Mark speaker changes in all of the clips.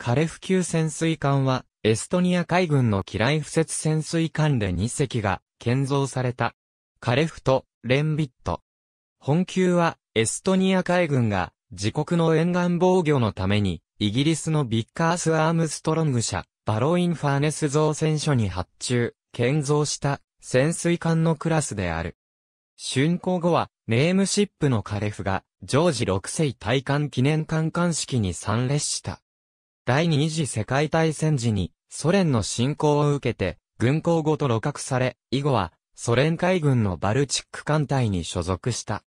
Speaker 1: カレフ級潜水艦は、エストニア海軍の機雷敷設潜水艦で2隻が建造された。カレフとレンビット。本級は、エストニア海軍が、自国の沿岸防御のために、イギリスのビッカース・アームストロング社、バロインファーネス造船所に発注、建造した潜水艦のクラスである。竣工後は、ネームシップのカレフが、ジョージ6世大艦記念艦艦式に参列した。第二次世界大戦時にソ連の侵攻を受けて軍港ごと露獲され、以後はソ連海軍のバルチック艦隊に所属した。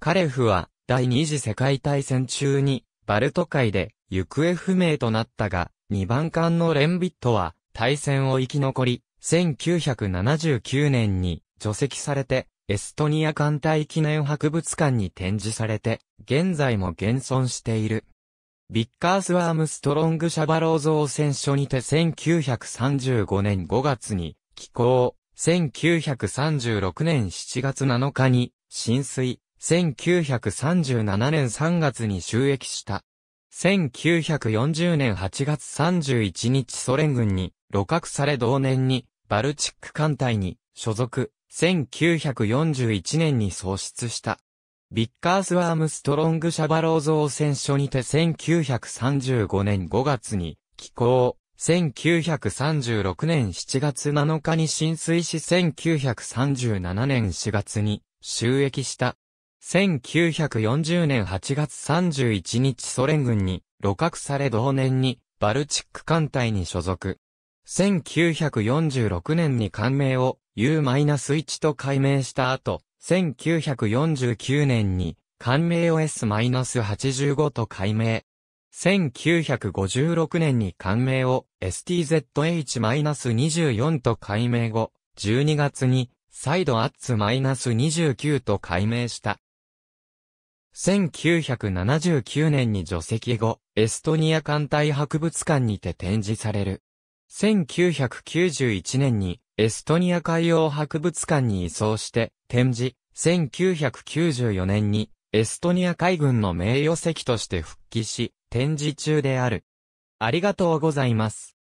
Speaker 1: カレフは第二次世界大戦中にバルト海で行方不明となったが、2番艦のレンビットは大戦を生き残り、1979年に除籍されて、エストニア艦隊記念博物館に展示されて、現在も現存している。ビッカース・ワームストロング・シャバロー造船所にて1935年5月に寄港、1936年7月7日に浸水、1937年3月に収益した。1940年8月31日ソ連軍に露獲され同年にバルチック艦隊に所属、1941年に喪失した。ビッカースワームストロングシャバロー造船所にて1935年5月に寄港。1936年7月7日に浸水し1937年4月に収益した。1940年8月31日ソ連軍に露獲され同年にバルチック艦隊に所属。1946年に艦名を U-1 と改名した後、1949年に、官名を S-85 と改名。1956年に官名を STZH-24 と改名後、12月に、再度アッツ -29 と改名した。1979年に除籍後、エストニア艦隊博物館にて展示される。1991年にエストニア海洋博物館に移送して展示、1994年にエストニア海軍の名誉席として復帰し、展示中である。ありがとうございます。